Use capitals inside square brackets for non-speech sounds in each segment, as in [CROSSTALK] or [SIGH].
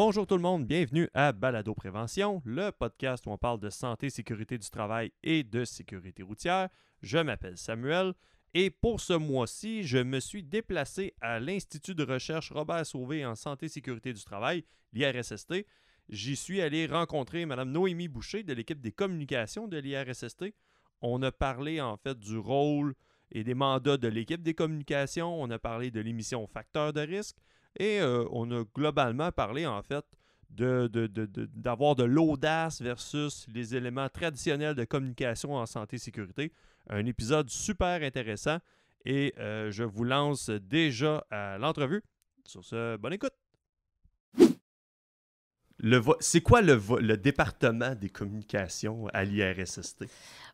Bonjour tout le monde, bienvenue à Balado Prévention, le podcast où on parle de santé, sécurité du travail et de sécurité routière. Je m'appelle Samuel et pour ce mois-ci, je me suis déplacé à l'Institut de recherche Robert Sauvé en santé, sécurité du travail, l'IRSST. J'y suis allé rencontrer Mme Noémie Boucher de l'équipe des communications de l'IRSST. On a parlé en fait du rôle et des mandats de l'équipe des communications, on a parlé de l'émission facteur de risque, et euh, on a globalement parlé, en fait, d'avoir de, l'audace versus les éléments traditionnels de communication en santé-sécurité. Un épisode super intéressant et euh, je vous lance déjà à l'entrevue. Sur ce, bonne écoute! c'est quoi le, département des communications à l'IRSST?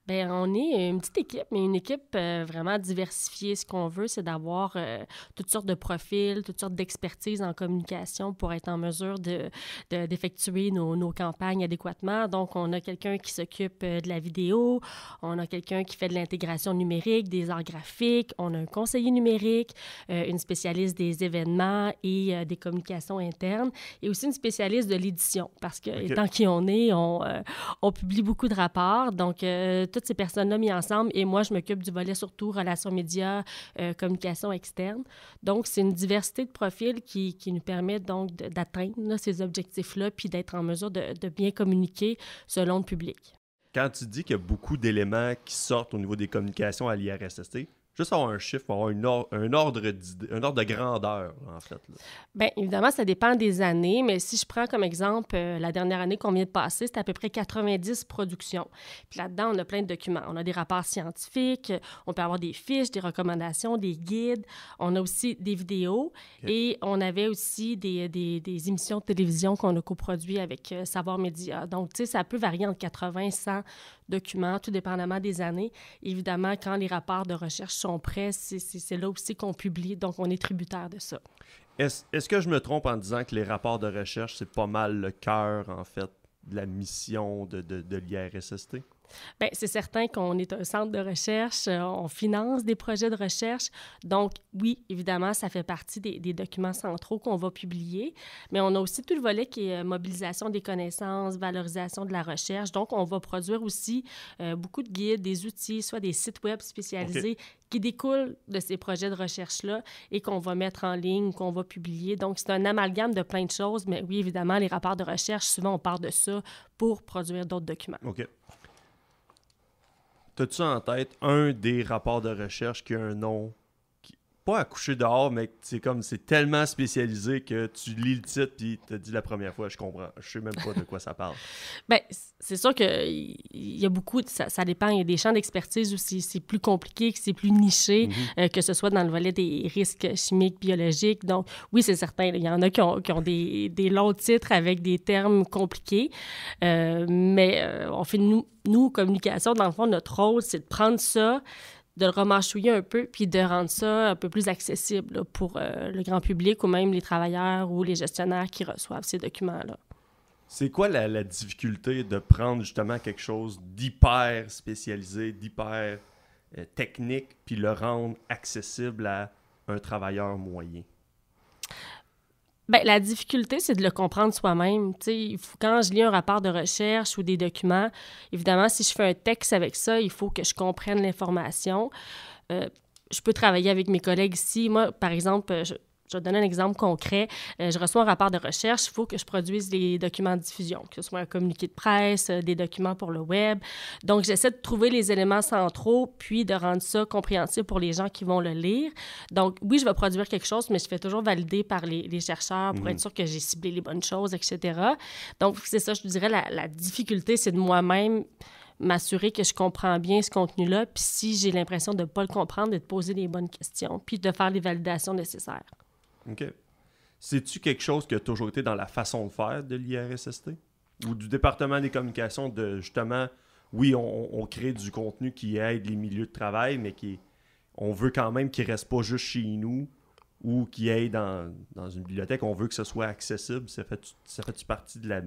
Bien, on est une petite équipe, mais une équipe euh, vraiment diversifiée. Ce qu'on veut, c'est d'avoir euh, toutes sortes de profils, toutes sortes d'expertises en communication pour être en mesure d'effectuer de, d'effectuer nos, campagnes adéquatement. Donc, on a quelqu'un qui s'occupe euh, de la vidéo, on a quelqu'un qui fait de l'intégration numérique, des arts graphiques, on a un conseiller numérique, une spécialiste des événements et des communications internes, et aussi une spécialiste de leadership parce que, étant qui on est, euh, on, publie beaucoup de rapports. Donc, euh, toutes ces personnes-là mises ensemble et moi, je m'occupe du volet surtout relations médias, euh, communication externe. Donc, c'est une diversité de profils qui, nous permet donc d'atteindre ces objectifs-là puis d'être en mesure de, de bien communiquer selon le public. Quand tu dis qu'il y a beaucoup d'éléments qui sortent au niveau des communications à l'IRSST, Juste avoir un chiffre, avoir un, ordre un ordre de grandeur, en fait. Bien, évidemment, ça dépend des années, mais si je prends comme exemple euh, la dernière année qu'on vient de passer, c'était à peu près 90 productions. Puis là-dedans, on a plein de documents. On a des rapports scientifiques, on peut avoir des fiches, des recommandations, des guides. On a aussi des vidéos et on avait aussi des, des, émissions de télévision qu'on a coproduites avec euh, Savoir Média. Donc, tu sais, ça peut varier entre 80 et 100 documents, tout dépendamment des années. Évidemment, quand les rapports de recherche sont presse, c'est là aussi qu'on publie, donc on est tributaire de ça. Est-ce que je me trompe en disant que les rapports de recherche, c'est pas mal le cœur, en fait, de la mission de, de, de l'IRSST? Bien, c'est certain qu'on est un centre de recherche, euh, on finance des projets de recherche. Donc, oui, évidemment, ça fait partie des, documents centraux qu'on va publier, mais on a aussi tout le volet qui est euh, mobilisation des connaissances, valorisation de la recherche. Donc, on va produire aussi euh, beaucoup de guides, des outils, soit des sites web spécialisés qui découlent de ces projets de recherche-là et qu'on va mettre en ligne, qu'on va publier. Donc, c'est un amalgame de plein de choses, mais oui, évidemment, les rapports de recherche, souvent, on part de ça pour produire d'autres documents. OK. T'as-tu en tête un des rapports de recherche qui a un nom pas à coucher dehors, mais c'est comme c'est tellement spécialisé que tu lis le titre puis te dis la première fois, je comprends, je sais même pas de quoi ça parle. [LAUGHS] ben c'est sûr que il y a beaucoup, ça, dépend, il y a des champs d'expertise où c'est plus compliqué, que c'est plus niché, mhm. euh, que ce soit dans le volet des risques chimiques, biologiques. Donc oui, c'est certain, il y en a qui ont, des, longs titres avec des termes compliqués, euh, mais en euh, on fait nous, nous communication dans le fond notre rôle, c'est de prendre ça de le remarchouiller un peu, puis de rendre ça un peu plus accessible pour euh, le grand public ou même les travailleurs ou les gestionnaires qui reçoivent ces documents-là. C'est quoi la, difficulté de prendre justement quelque chose d'hyper spécialisé, d'hyper euh, technique, puis le rendre accessible à un travailleur moyen? Bien, la difficulté, c'est de le comprendre soi-même. Quand je lis un rapport de recherche ou des documents, évidemment, si je fais un texte avec ça, il faut que je comprenne l'information. Euh, je peux travailler avec mes collègues ici. Moi, par exemple, je, je vais donner un exemple concret. Euh, je reçois un rapport de recherche, il faut que je produise des documents de diffusion, que ce soit un communiqué de presse, euh, des documents pour le web. Donc, j'essaie de trouver les éléments centraux, puis de rendre ça compréhensible pour les gens qui vont le lire. Donc, oui, je vais produire quelque chose, mais je fais toujours valider par les, chercheurs pour être mhm. sûr que j'ai ciblé les bonnes choses, etc. Donc, c'est ça, je dirais, la, la difficulté, c'est de moi-même m'assurer que je comprends bien ce contenu-là, puis si j'ai l'impression de ne pas le comprendre, de poser les bonnes questions, puis de faire les validations nécessaires. OK. C'est-tu quelque chose qui a toujours été dans la façon de faire de l'IRSST ou du département des communications de justement, oui, on, crée du contenu qui aide les milieux de travail, mais qui on veut quand même qu'il reste pas juste chez nous ou qu'il aille dans, une bibliothèque. On veut que ce soit accessible. Ça fait partie de la,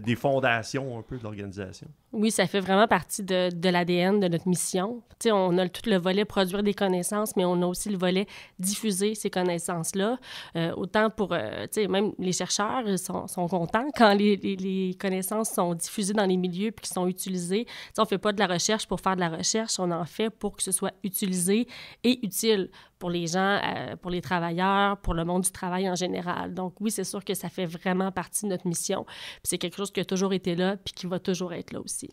des fondations un peu de l'organisation? Oui, ça fait vraiment partie de, l'ADN de notre mission. sais, on a tout le volet produire des connaissances, mais on a aussi le volet diffuser ces connaissances-là. Euh, autant pour, euh, sais, même les chercheurs sont, contents quand les, connaissances sont diffusées dans les milieux puis qui sont utilisées. on ne fait pas de la recherche pour faire de la recherche, on en fait pour que ce soit utilisé et utile pour les gens, euh, pour les travailleurs, pour le monde du travail en général. Donc oui, c'est sûr que ça fait vraiment partie de notre mission. C'est quelque chose qui a toujours été là puis qui va toujours être là aussi.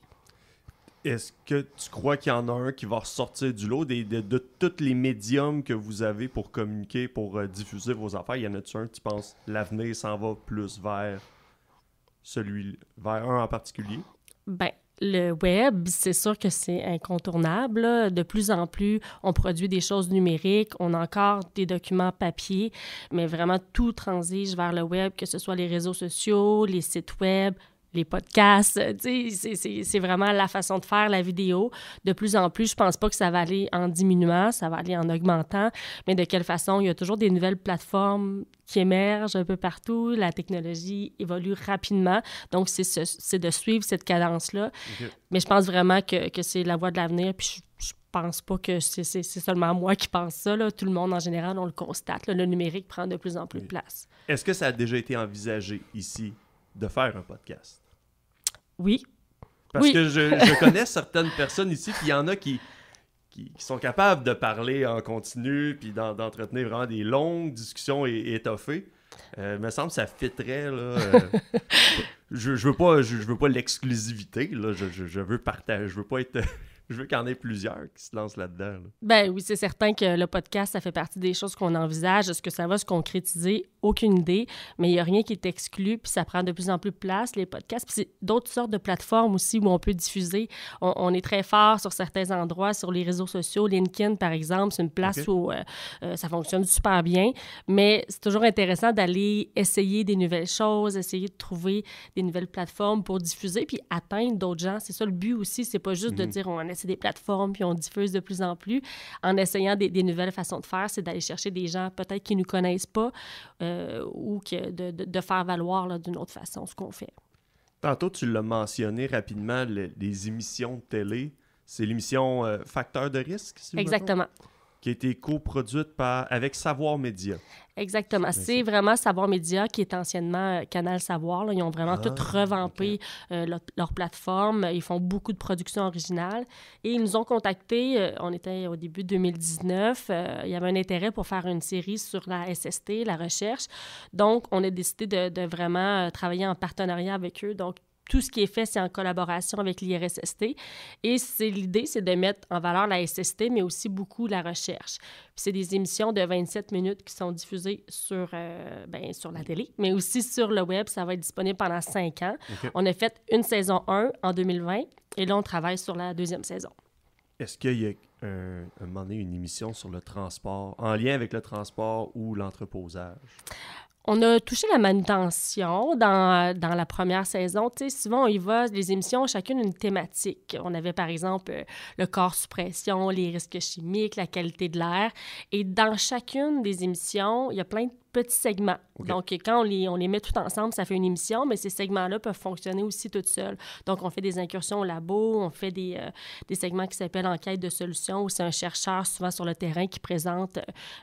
Est-ce que tu crois qu'il y en a un qui va ressortir du lot des, de, de, tous les médiums que vous avez pour communiquer, pour euh, diffuser vos affaires? Il y en a-tu un, tu penses, l'avenir s'en va plus vers celui, vers un en particulier? Ben, le web, c'est sûr que c'est incontournable. De plus en plus, on produit des choses numériques, on a encore des documents papier, mais vraiment tout transige vers le web, que ce soit les réseaux sociaux, les sites web, les podcasts, euh, c'est vraiment la façon de faire la vidéo. De plus en plus, je pense pas que ça va aller en diminuant, ça va aller en augmentant, mais de quelle façon, il y a toujours des nouvelles plateformes qui émergent un peu partout, la technologie évolue rapidement, donc c'est de suivre cette cadence-là. Mais je pense vraiment que, que c'est la voie de l'avenir, puis je, je pense pas que c'est seulement moi qui pense ça. Là. Tout le monde, en général, on le constate. Le numérique prend de plus en plus de place. Est-ce que ça a déjà été envisagé ici de faire un podcast. Oui. Parce que je, connais certaines personnes ici, puis il y en a qui, qui, sont capables de parler en continu, puis d'entretenir vraiment des longues discussions et, étoffées. Euh, me semble que ça fitterait. Là, euh, [LAUGHS] je, je veux pas, je, veux pas l'exclusivité. Là, je, je, veux partager. Je veux pas être je veux qu'il y en ait plusieurs qui se lancent là-dedans. Ben oui, c'est certain que le podcast, ça fait partie des choses qu'on envisage. Est-ce que ça va se concrétiser? Aucune idée, mais il n'y a rien qui est exclu, puis ça prend de plus en plus de place, les podcasts. Puis c'est d'autres sortes de plateformes aussi où on peut diffuser. On, est très fort sur certains endroits, sur les réseaux sociaux. LinkedIn, par exemple, c'est une place où euh, euh, ça fonctionne super bien, mais c'est toujours intéressant d'aller essayer des nouvelles choses, essayer de trouver des nouvelles plateformes pour diffuser, puis atteindre d'autres gens. C'est ça le but aussi, c'est pas juste de mhm. dire on essaie c'est des plateformes, puis on diffuse de plus en plus en essayant des, nouvelles façons de faire. C'est d'aller chercher des gens peut-être qui ne nous connaissent pas euh, ou que de, faire valoir d'une autre façon ce qu'on fait. Tantôt, tu l'as mentionné rapidement, les émissions de télé. C'est l'émission euh, Facteur de risque, Exactement qui a été coproduite par, avec Savoir Média. Exactement. C'est vraiment Savoir Média qui est anciennement euh, Canal Savoir. Ils ont vraiment ah, tout revampé euh, leur, plateforme. Ils font beaucoup de productions originales. Et ils nous ont contactés, euh, on était au début 2019, il y avait un intérêt pour faire une série sur la SST, la recherche. Donc, on a décidé de, de vraiment travailler en partenariat avec eux. Donc, tout ce qui est fait, c'est en collaboration avec l'IRSST. Et c'est l'idée, c'est de mettre en valeur la SST, mais aussi beaucoup la recherche. c'est des émissions de 27 minutes qui sont diffusées sur, euh, ben, sur la télé, mais aussi sur le web. Ça va être disponible pendant cinq ans. On a fait une saison 1 en 2020 et là, on travaille sur la deuxième saison. Est-ce qu'il y a euh, un moment donné, une émission sur le transport, en lien avec le transport ou l'entreposage? on a touché la manutention dans, dans la première saison. Tu souvent, les émissions ont chacune une thématique. On avait, par exemple, euh, le corps sous les risques chimiques, la qualité de l'air. Et dans chacune des émissions, il y a plein de petits segments. Donc, quand on les, on les met tout ensemble, ça fait une émission, mais ces segments-là peuvent fonctionner aussi tout seuls. Donc, on fait des incursions au labo, on fait des, euh, des segments qui s'appellent enquête de solutions, où c'est un chercheur souvent sur le terrain qui présente euh,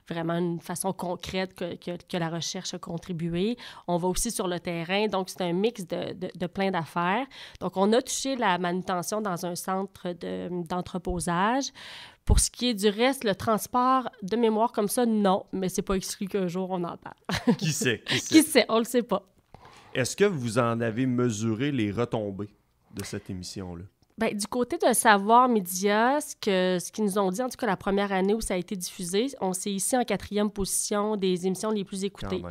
vraiment une façon concrète que, que, la recherche a contribué. On va aussi sur le terrain, donc c'est un mix de, de, plein d'affaires. Donc, on a touché la manutention dans un centre d'entreposage. Pour ce qui est du reste, le transport de mémoire comme ça, non, mais c'est pas exclu qu'un jour on en parle. [LAUGHS] qui sait? Qui sait? On le sait pas. Est-ce que vous en avez mesuré les retombées de cette émission-là? Bien, du côté de Savoir médias, ce, ce qu'ils nous ont dit, en tout cas la première année où ça a été diffusé, on s'est ici en quatrième position des émissions les plus écoutées.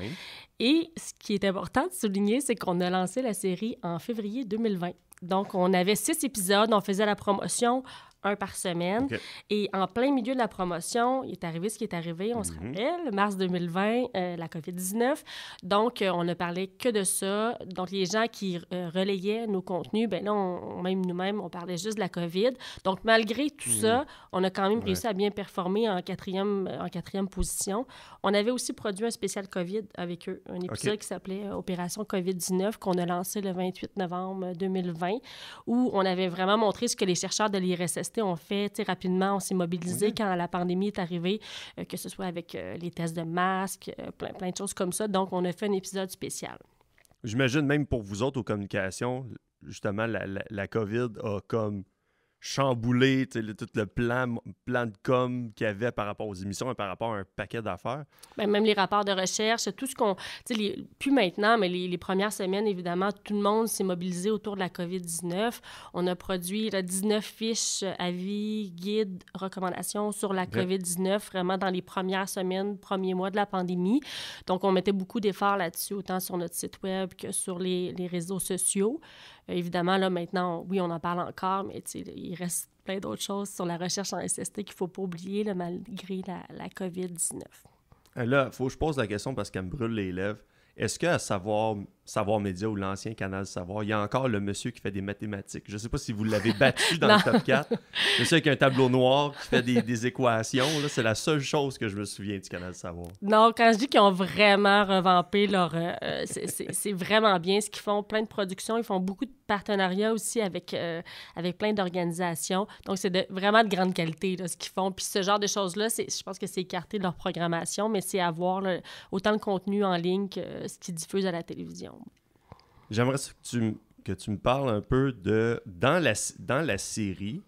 Et ce qui est important de souligner, c'est qu'on a lancé la série en février 2020. Donc, on avait six épisodes, on faisait la promotion, par semaine. Et en plein milieu de la promotion, il est arrivé ce qui est arrivé, on se mhm. rappelle, mars 2020, euh, la COVID-19. Donc, euh, on ne parlait que de ça. Donc, les gens qui euh, relayaient nos contenus, ben là, même nous-mêmes, on parlait juste de la COVID. Donc, malgré tout mhm. ça, on a quand même réussi à bien performer en quatrième, en quatrième position. On avait aussi produit un spécial COVID avec eux, un épisode qui s'appelait Opération COVID-19 qu'on a lancé le 28 novembre 2020, où on avait vraiment montré ce que les chercheurs de l'IRSST on ont fait, rapidement, on s'est mobilisé quand la pandémie est arrivée, euh, que ce soit avec euh, les tests de masques, euh, plein, plein de choses comme ça. Donc, on a fait un épisode spécial. J'imagine même pour vous autres aux communications, justement, la, la, la COVID a comme chamboulé, tout le plan, plan de com qu'il y avait par rapport aux émissions et par rapport à un paquet d'affaires. Ben, même les rapports de recherche, tout ce qu'on... plus maintenant, mais les, premières semaines, évidemment, tout le monde s'est mobilisé autour de la COVID-19. On a produit 19 fiches, euh, avis, guides, recommandations sur la COVID-19, vraiment dans les premières semaines, premiers mois de la pandémie. Donc, on mettait beaucoup d'efforts là-dessus, autant sur notre site web que sur les, les réseaux sociaux évidemment, là, maintenant, oui, on en parle encore, mais il reste plein d'autres choses sur la recherche en SST qu'il ne faut pas oublier malgré la, la COVID-19. Euh, là, faut que je pose la question parce qu'elle me brûle les lèvres. Est-ce qu'à savoir Savoir Média ou l'ancien Canal Savoir, il y a encore le monsieur qui fait des mathématiques. Je ne sais pas si vous l'avez [LAUGHS] battu dans le top 4. Monsieur avec un tableau noir qui fait des, [LAUGHS] équations. C'est la seule chose que je me souviens du Canal Savoir. Non, quand je dis qu'ils ont vraiment revampé leur... Euh, c'est vraiment bien ce qu'ils font. Plein de productions. Ils font beaucoup de partenariats aussi avec, euh, avec plein d'organisations. Donc, c'est vraiment de grande qualité là, ce qu'ils font. Puis ce genre de choses-là, je pense que c'est écarté de leur programmation, mais c'est avoir autant de contenu en ligne que ce qu'ils diffusent à la télévision. J'aimerais que tu, que tu me parles un peu de. Dans la, dans la série,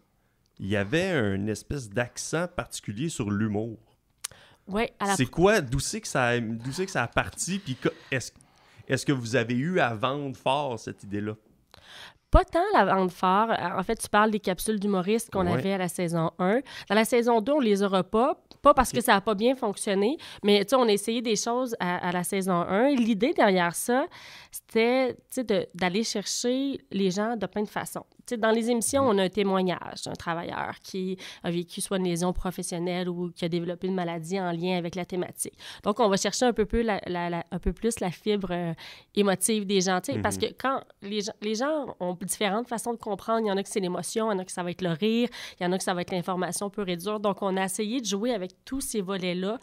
il y avait une espèce d'accent particulier sur l'humour. Ouais, la... C'est quoi, d'où c'est que ça, c'est que ça a parti, puis est-ce, est-ce que vous avez eu à vendre fort cette idée-là? pas tant la vente phare. Euh, en fait, tu parles des capsules d'humoristes qu'on avait à la saison 1. Dans la saison 2, on les aura pas, pas parce que ça n'a pas bien fonctionné, mais on a essayé des choses à, à la saison 1. L'idée derrière ça, c'était d'aller chercher les gens de plein de façons dans les émissions, mm. on a un témoignage d'un travailleur qui a vécu soit une lésion professionnelle ou qui a développé une maladie en lien avec la thématique. Donc, on va chercher un peu plus la, fibre euh, émotive des gens. Parce mm-hmm. que quand les, gens ont différentes façons de comprendre, il y en a que c'est l'émotion, il y en a que ça va être le rire, il y en a que ça va être l'information pure et dure. Donc, on a essayé de jouer avec tous ces volets-là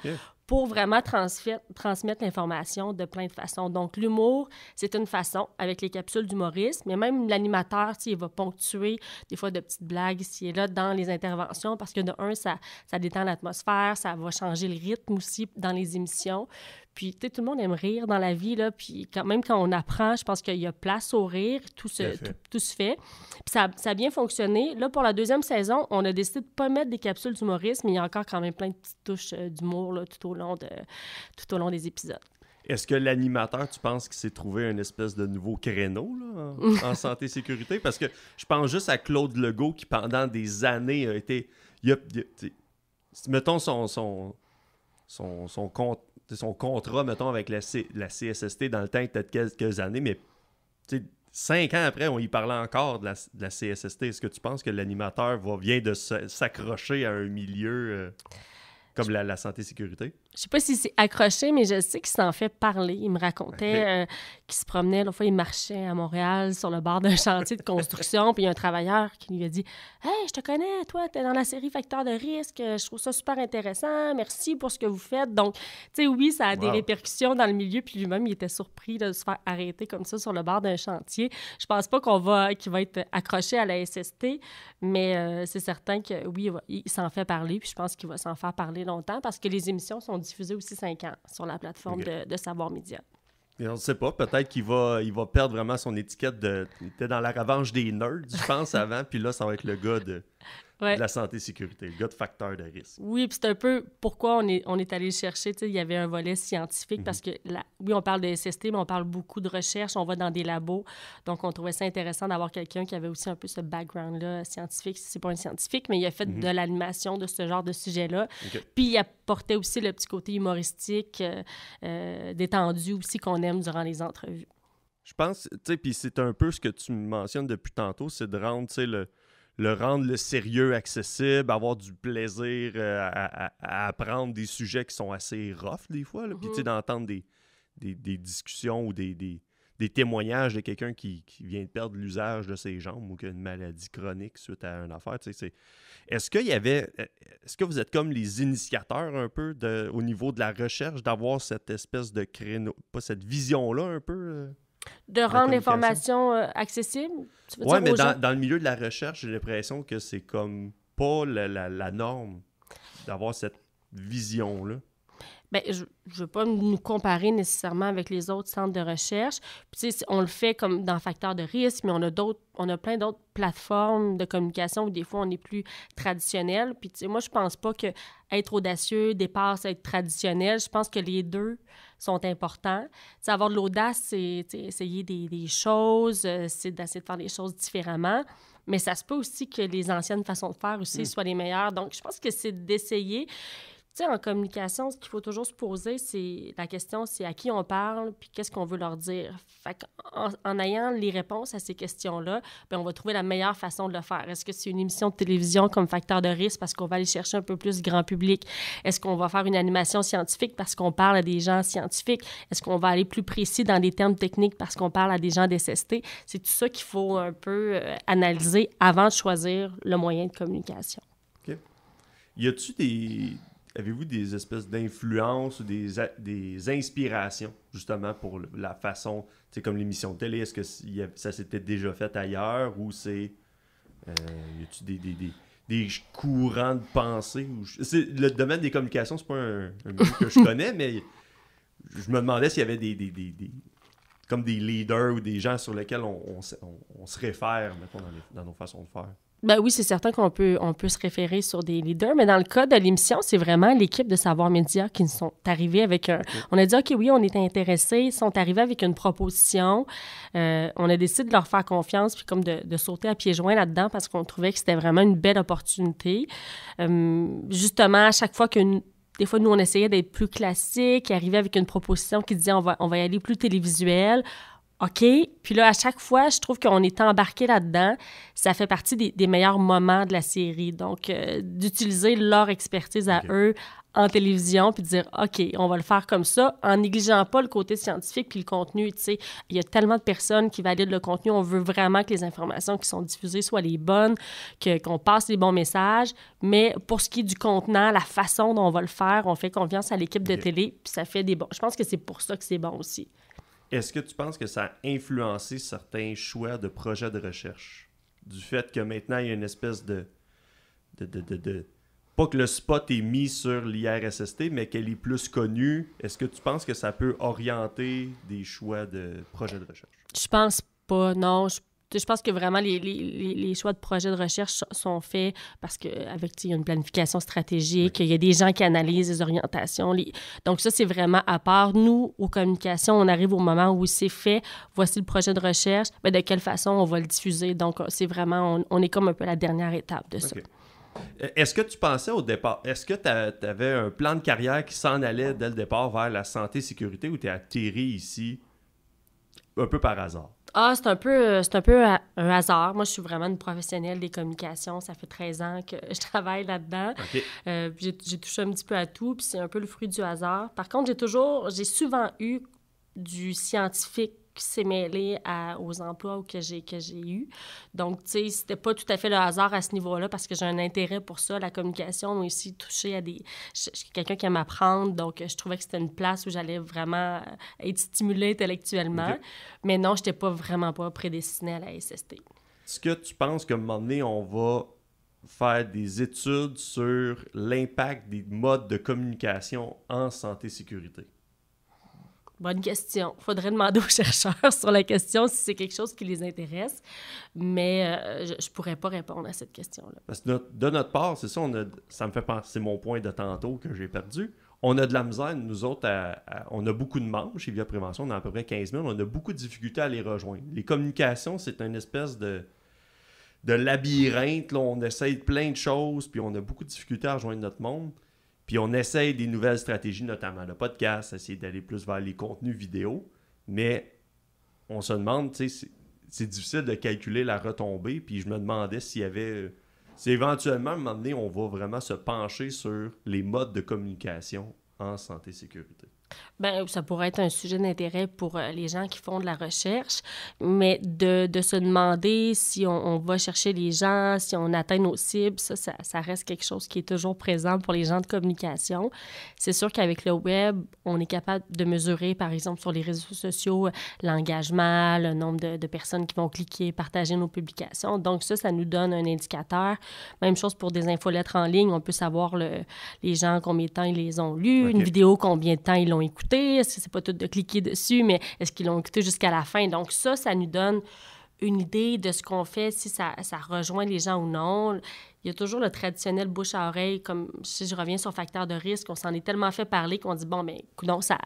pour vraiment transmettre l'information de plein de façons. Donc, l'humour, c'est une façon avec les capsules d'humorisme, mais même l'animateur, il va ponctuer des fois de petites blagues ici et là dans les interventions parce que, de un, ça, ça détend l'atmosphère, ça va changer le rythme aussi dans les émissions. Puis, tout le monde aime rire dans la vie, là. Puis, quand, même quand on apprend, je pense qu'il y a place au rire, tout se, tout, se fait. Puis, ça, ça, a bien fonctionné. Là, pour la deuxième saison, on a décidé de pas mettre des capsules d'humorisme, mais il y a encore quand même plein de petites touches euh, d'humour, là, tout au long, de, tout au long des épisodes. Est-ce que l'animateur, tu penses qu'il s'est trouvé un espèce de nouveau créneau là, en, [LAUGHS] santé sécurité? Parce que je pense juste à Claude Legault qui, pendant des années, a été. mettons son, son, son compte de son contrat, mettons, avec la, la CSST dans le temps, peut-être quelques années, mais cinq ans après, on y parlait encore de la, de CSST. Est-ce que tu penses que l'animateur vient de s'accrocher à un milieu? Euh? Comme la, santé-sécurité? Je sais pas si c'est accroché, mais je sais qu'il s'en fait parler. Il me racontait euh, qu'il se promenait, Une fois, il marchait à Montréal sur le bord d'un [LAUGHS] chantier de construction, puis il y a un travailleur qui lui a dit « Hey, je te connais, toi, tu es dans la série Facteur de risque, je trouve ça super intéressant, merci pour ce que vous faites. » Donc, tu sais, oui, ça a des répercussions dans le milieu, puis lui-même, il était surpris de se faire arrêter comme ça sur le bord d'un chantier. Je pense pas qu'on va, qu'il va être accroché à la SST, mais euh, c'est certain que, oui, il s'en fait parler, puis je pense qu'il va s'en faire parler longtemps parce que les émissions sont diffusées aussi cinq ans sur la plateforme de, Savoir Média. on ne sait pas, peut-être qu'il va, il va perdre vraiment son étiquette de. Il était dans la revanche des nerds, je pense, [LAUGHS] avant, puis là, ça va être le gars de de la santé et sécurité, le gars de facteur de risque. Oui, puis c'est un peu pourquoi on est, on est allé chercher. Il y avait un volet scientifique parce mhm. que, là, oui, on parle de SST, mais on parle beaucoup de recherche, on va dans des labos. Donc, on trouvait ça intéressant d'avoir quelqu'un qui avait aussi un peu ce background-là scientifique, si c'est pas un scientifique, mais il a fait mhm. de l'animation de ce genre de sujet-là. Puis, il apportait aussi le petit côté humoristique, euh, euh, détendu aussi qu'on aime durant les entrevues. Je pense, tu sais, puis c'est un peu ce que tu mentionnes depuis tantôt, c'est de rendre, tu sais, le, le rendre le sérieux accessible, avoir du plaisir euh, à, apprendre des sujets qui sont assez rough des fois, puis tu mm-hmm. d'entendre des, discussions ou des, témoignages de quelqu'un qui, vient de perdre l'usage de ses jambes ou qui a une maladie chronique suite à une affaire. Est-ce qu'il y avait, euh, ce que vous êtes comme les initiateurs un peu au niveau de la recherche d'avoir cette espèce de créneau, pas cette vision là un peu? Euh? De rendre l'information euh, accessible? Oui, mais dans, dans, le milieu de la recherche, j'ai l'impression que c'est comme pas la, la, norme d'avoir cette vision-là. Bien, je ne veux pas nous comparer nécessairement avec les autres centres de recherche. Puis, on le fait comme dans facteur de risque, mais on a on a plein d'autres plateformes de communication où des fois on est plus traditionnel. Puis moi, je pense pas que être audacieux dépasse être traditionnel. Je pense que les deux sont importants. C'est avoir de l'audace, c'est essayer des, choses, euh, c'est d'essayer de faire les choses différemment. Mais ça se peut aussi que les anciennes façons de faire aussi mm. soient les meilleures. Donc, je pense que c'est d'essayer tu en communication, ce qu'il faut toujours se poser, c'est la question, c'est à qui on parle, puis qu'est-ce qu'on veut leur dire. en, ayant les réponses à ces questions-là, ben, on va trouver la meilleure façon de le faire. Est-ce que c'est une émission de télévision comme facteur de risque parce qu'on va aller chercher un peu plus grand public? Est-ce qu'on va faire une animation scientifique parce qu'on parle à des gens scientifiques? Est-ce qu'on va aller plus précis dans des termes techniques parce qu'on parle à des gens d'SST? C'est tout ça qu'il faut un peu euh, analyser avant de choisir le moyen de communication. OK. Y a-tu des Avez-vous des espèces d'influences ou des, inspirations, justement, pour la façon, c'est comme l'émission de télé, est-ce que ça s'était déjà fait ailleurs ou c'est. Euh, y a des, des, courants de pensée. Le domaine des communications, c'est pas un, que je [LAUGHS] connais, mais je me demandais s'il y avait des, comme des leaders ou des gens sur lesquels on, se réfère mettons, dans, nos façons de faire. Ben oui, c'est certain qu'on peut, on peut se référer sur des leaders, mais dans le cas de l'émission, c'est vraiment l'équipe de Savoir Média qui nous sont arrivés avec un... On a dit, OK, oui, on est intéressés, ils sont arrivés avec une proposition. Euh, on a décidé de leur faire confiance, puis comme de, sauter à pieds joints là-dedans parce qu'on trouvait que c'était vraiment une belle opportunité. Euh, justement, à chaque fois que... des fois, nous, on essayait d'être plus classique, arriver avec une proposition qui disait on va, on va y aller plus télévisuel. OK. Puis là, à chaque fois, je trouve qu'on est embarqué là-dedans. Ça fait partie des, meilleurs moments de la série. Donc, euh, d'utiliser leur expertise à eux en télévision, puis de dire, OK, on va le faire comme ça, en négligeant pas le côté scientifique puis le contenu. Tu sais, il y a tellement de personnes qui valident le contenu. On veut vraiment que les informations qui sont diffusées soient les bonnes, que, qu'on passe les bons messages. Mais pour ce qui est du contenant, la façon dont on va le faire, on fait confiance à l'équipe de télé, puis ça fait des bons. Je pense que c'est pour ça que c'est bon aussi. Est-ce que tu penses que ça a influencé certains choix de projets de recherche? Du fait que maintenant, il y a une espèce de... de, de, pas que le spot est mis sur l'IRSST, mais qu'elle est plus connue. Est-ce que tu penses que ça peut orienter des choix de projets de recherche? Je pense pas, non je pense que vraiment les, choix de projets de recherche sont faits parce qu'avec, il y a une planification stratégique, il y a des gens qui analysent les orientations. Donc ça, c'est vraiment à part. Nous, aux communications, on arrive au moment où c'est fait, voici le projet de recherche, mais ben, de quelle façon on va le diffuser. Donc c'est vraiment, on, est comme un peu la dernière étape de ça. E-, est-ce que tu pensais au départ, est-ce que tu avais un plan de carrière qui s'en allait dès le départ vers la santé-sécurité ou tu es atterri ici un peu par hasard? Ah, c'est un peu, c'est un, peu hasard. Moi, je suis vraiment une professionnelle des communications. Ça fait 13 ans que [LAUGHS] je travaille là-dedans. Euh, j'ai touché un petit peu à tout, puis c'est un peu le fruit du hasard. Par contre, j'ai toujours, j'ai souvent eu du scientifique qui s'est mêlé à, aux emplois que j'ai que j'ai eu. Donc, tu sais, c'était pas tout à fait le hasard à ce niveau-là parce que j'ai un intérêt pour ça, la communication, mais aussi toucher à des... Je, suis quelqu'un qui aime apprendre, donc je trouvais que c'était une place où j'allais vraiment euh, être stimulée intellectuellement. Mais non, j'étais pas vraiment pas prédestinée à la SST. Est-ce que tu penses qu'à un moment donné, on va faire des études sur l'impact des modes de communication en santé-sécurité? Bonne question. Il Faudrait demander aux [LAUGHS] chercheurs sur la question si c'est quelque chose qui les intéresse, mais euh, je ne pourrais pas répondre à cette question-là. de notre part, c'est ça, ça me fait penser, mon point de tantôt que j'ai perdu. On a de la misère, nous autres, on a beaucoup de membres chez Via Prévention, on a à peu près 15 000, on a beaucoup de difficultés à les rejoindre. Les communications, c'est une espèce de, de labyrinthe, on essaye plein de choses, puis on a beaucoup de difficultés à rejoindre notre monde. Puis on essaye des nouvelles stratégies, notamment le podcast, essayer d'aller plus vers les contenus vidéo. Mais on se demande, tu sais, c'est difficile de calculer la retombée. Puis je me demandais s'il y avait. Si éventuellement, un moment donné, on va vraiment se pencher sur les modes de communication en santé-sécurité. Bien, ça pourrait être un sujet d'intérêt pour euh, les gens qui font de la recherche, mais de, de se demander si on, va chercher les gens, si on atteint nos cibles, ça, ça, reste quelque chose qui est toujours présent pour les gens de communication. C'est sûr qu'avec le web, on est capable de mesurer, par exemple, sur les réseaux sociaux, euh, l'engagement, le nombre de, personnes qui vont cliquer, partager nos publications. Donc ça, ça nous donne un indicateur. Même chose pour des infolettres en ligne, on peut savoir le, les gens combien de temps ils les ont lues, une vidéo combien de temps ils l'ont écouté? Est-ce que c'est pas tout de cliquer dessus, mais est-ce qu'ils l'ont écouté jusqu'à la fin? Donc ça, ça nous donne une idée de ce qu'on fait, si ça, ça, rejoint les gens ou non. Il y a toujours le traditionnel bouche à oreille, comme si je reviens sur facteur de risque, on s'en est tellement fait parler qu'on dit, bon, mais ben, non, ça,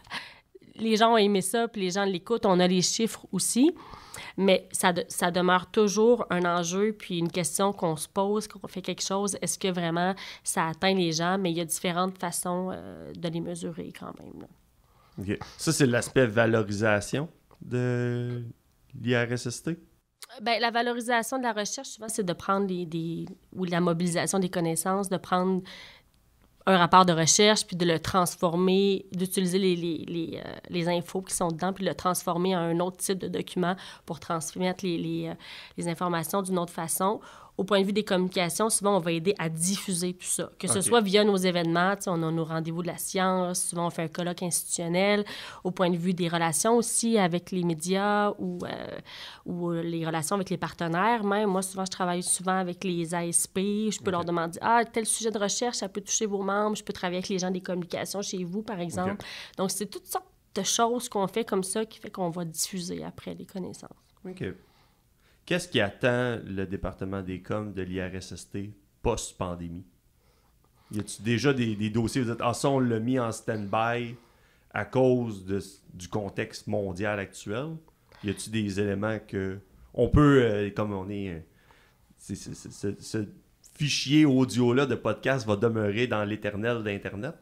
les gens ont aimé ça, puis les gens l'écoutent, on a les chiffres aussi, mais ça, ça demeure toujours un enjeu, puis une question qu'on se pose qu'on fait quelque chose, est-ce que vraiment ça atteint les gens, mais il y a différentes façons euh, de les mesurer quand même. Là. Ça, c'est l'aspect valorisation de l'IRSST? Ben, la valorisation de la recherche, souvent, c'est de prendre des. ou la mobilisation des connaissances, de prendre un rapport de recherche, puis de le transformer, d'utiliser les, les, les, euh, infos qui sont dedans, puis de le transformer en un autre type de document pour transmettre les, euh, informations d'une autre façon au point de vue des communications, souvent, on va aider à diffuser tout ça, que ce soit via nos événements, on a nos rendez-vous de la science, souvent, on fait un colloque institutionnel, au point de vue des relations aussi avec les médias ou, euh, euh, les relations avec les partenaires. Même, moi, souvent, je travaille souvent avec les ASP, je peux leur demander, ah, tel sujet de recherche, ça peut toucher vos membres, je peux travailler avec les gens des communications chez vous, par exemple. Donc, c'est toutes sortes de choses qu'on fait comme ça qui fait qu'on va diffuser après les connaissances. OK. Qu'est-ce qui attend le département des coms de l'IRSST post-pandémie? Y a-t-il déjà des, dossiers, vous dites, ah ça, on l'a mis en stand-by à cause du contexte mondial actuel? Y a-t-il des éléments que on peut, euh, comme on est, euh, ce fichier audio-là de podcast va demeurer dans l'éternel d'Internet?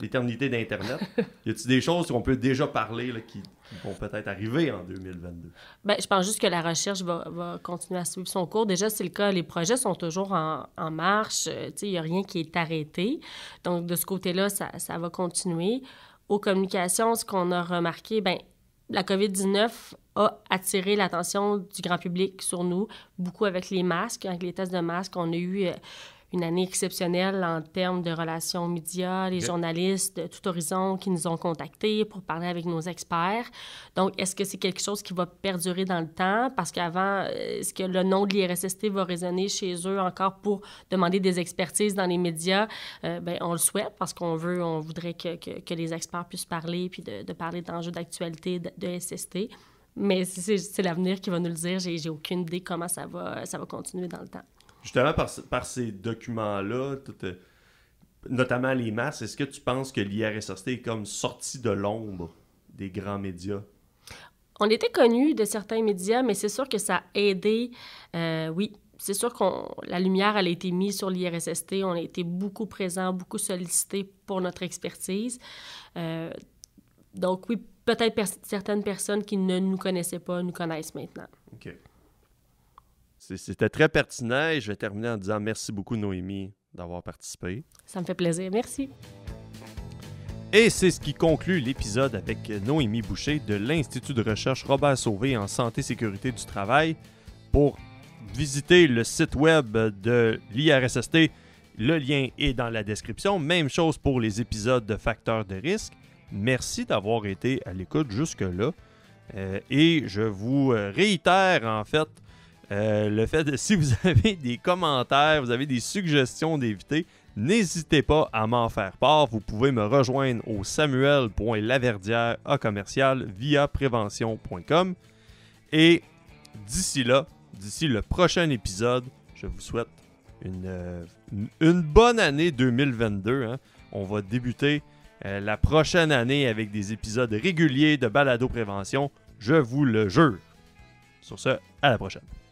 l'éternité d'Internet. [LAUGHS] y a-t-il des choses qu'on peut déjà parler là, qui, vont peut-être arriver en 2022? Bien, je pense juste que la recherche va, continuer à suivre son cours. Déjà, c'est le cas. Les projets sont toujours en, en marche. Euh, Il n'y a rien qui est arrêté. Donc, de ce côté-là, ça, ça va continuer. Aux communications, ce qu'on a remarqué, bien, la COVID-19 a attiré l'attention du grand public sur nous, beaucoup avec les masques, avec les tests de masques. On a eu euh, une année exceptionnelle en termes de relations médias, les journalistes de euh, tout horizon qui nous ont contactés pour parler avec nos experts. Donc, est-ce que c'est quelque chose qui va perdurer dans le temps? Parce qu'avant, euh, est-ce que le nom de l'IRSST va résonner chez eux encore pour demander des expertises dans les médias? Euh, ben, on le souhaite parce qu'on veut, on voudrait que, que, les experts puissent parler puis de, parler d'enjeux d'actualité de, de SST. Mais c'est l'avenir qui va nous le dire. J'ai aucune idée comment ça va, ça va continuer dans le temps justement, par, par ces documents-là, euh, notamment les masses, est-ce que tu penses que l'IRSST est comme sortie de l'ombre des grands médias? On était connu de certains médias, mais c'est sûr que ça a aidé, euh, oui, c'est sûr que la lumière, elle a été mise sur l'IRSST. On a été beaucoup présents, beaucoup sollicités pour notre expertise. Euh, donc oui, peut-être certaines personnes qui ne nous connaissaient pas nous connaissent maintenant. OK. C'était très pertinent et je vais terminer en disant merci beaucoup, Noémie, d'avoir participé. Ça me fait plaisir. Merci. Et c'est ce qui conclut l'épisode avec Noémie Boucher de l'Institut de recherche Robert Sauvé en santé et sécurité du travail. Pour visiter le site web de l'IRSST, le lien est dans la description. Même chose pour les épisodes de facteurs de risque. Merci d'avoir été à l'écoute jusque-là. Euh, et je vous réitère en fait euh, le fait de [LAUGHS] si vous avez des commentaires, vous avez des suggestions d'éviter, n'hésitez pas à m'en faire part. Vous pouvez me rejoindre au samuel.laverdière à commercial via prévention.com. Et d'ici là, d'ici le prochain épisode, je vous souhaite une, euh, bonne année 2022. Hein. On va débuter euh, la prochaine année avec des épisodes réguliers de Balado Prévention, je vous le jure. Sur ce, à la prochaine.